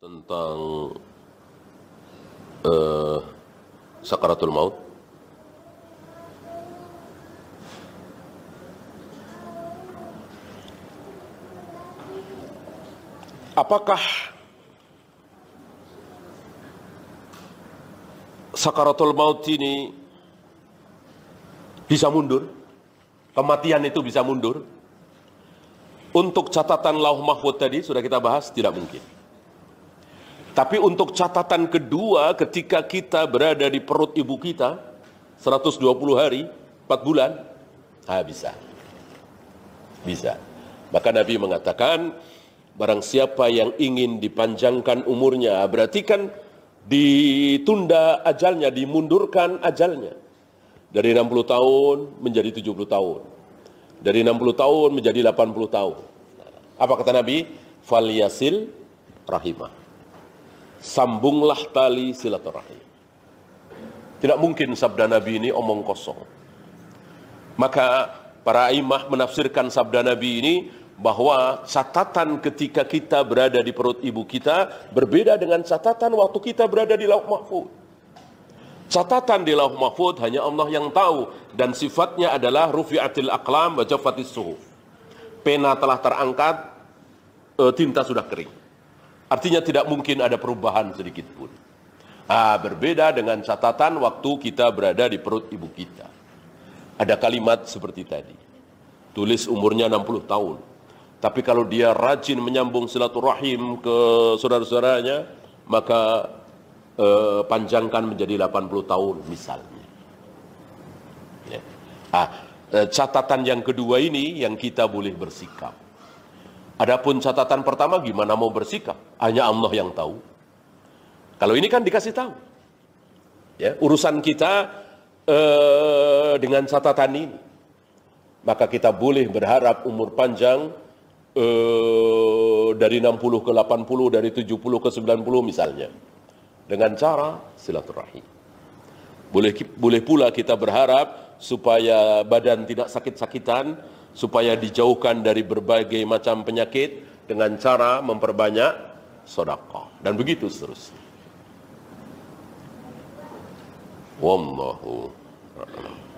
tentang uh, sakaratul maut apakah sakaratul maut ini bisa mundur. Kematian itu bisa mundur. Untuk catatan lauh mahfud tadi sudah kita bahas tidak mungkin. Tapi untuk catatan kedua ketika kita berada di perut ibu kita 120 hari, 4 bulan, ah bisa. Bisa. Maka Nabi mengatakan barang siapa yang ingin dipanjangkan umurnya, berarti kan ditunda ajalnya, dimundurkan ajalnya. Dari 60 tahun menjadi 70 tahun. Dari 60 tahun menjadi 80 tahun. Apa kata Nabi? faliyasil rahimah. Sambunglah tali silaturahim. Tidak mungkin sabda Nabi ini omong kosong. Maka para imah menafsirkan sabda Nabi ini bahwa catatan ketika kita berada di perut ibu kita berbeda dengan catatan waktu kita berada di lauk mahfud. Catatan di lauk mahfud hanya Allah yang tahu dan sifatnya adalah rufi'atil aklam wa jafatis suhuf. Pena telah terangkat, eh, tinta sudah kering. Artinya tidak mungkin ada perubahan sedikit pun. Ah, berbeda dengan catatan waktu kita berada di perut ibu kita. Ada kalimat seperti tadi. Tulis umurnya 60 tahun tapi kalau dia rajin menyambung silaturahim ke saudara-saudaranya, maka eh, panjangkan menjadi 80 tahun misalnya. Ya. Ah, eh, catatan yang kedua ini yang kita boleh bersikap. Adapun catatan pertama gimana mau bersikap? Hanya Allah yang tahu. Kalau ini kan dikasih tahu. Ya, urusan kita eh, dengan catatan ini. Maka kita boleh berharap umur panjang eh, dari 60 ke 80, dari 70 ke 90 misalnya. Dengan cara silaturahim. Boleh boleh pula kita berharap supaya badan tidak sakit-sakitan, supaya dijauhkan dari berbagai macam penyakit dengan cara memperbanyak sodako. dan begitu seterusnya. Wallahu a'lam.